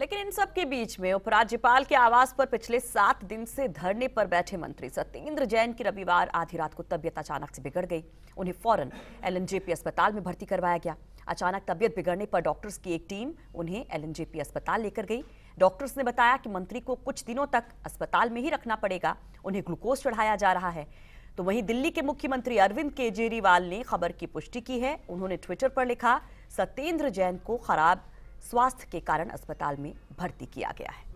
लेकिन इन सब के बीच में उपराज्यपाल के आवास पर पिछले सात दिन से धरने पर बैठे मंत्री सत्येंद्र जैन की रविवार आधी रात को तबियत अचानक से बिगड़ गई उन्हें फौरन एलएनजेपी अस्पताल में भर्ती करवाया गया अचानक तबियत बिगड़ने पर डॉक्टर्स की एक टीम उन्हें एलएनजेपी अस्पताल लेकर गई डॉक्टर्स ने बताया कि मंत्री को कुछ दिनों तक अस्पताल में ही रखना पड़ेगा उन्हें ग्लूकोज चढ़ाया जा रहा है तो वहीं दिल्ली के मुख्यमंत्री अरविंद केजरीवाल ने खबर की पुष्टि की है उन्होंने ट्विटर पर लिखा सत्येंद्र जैन को खराब स्वास्थ्य के कारण अस्पताल में भर्ती किया गया है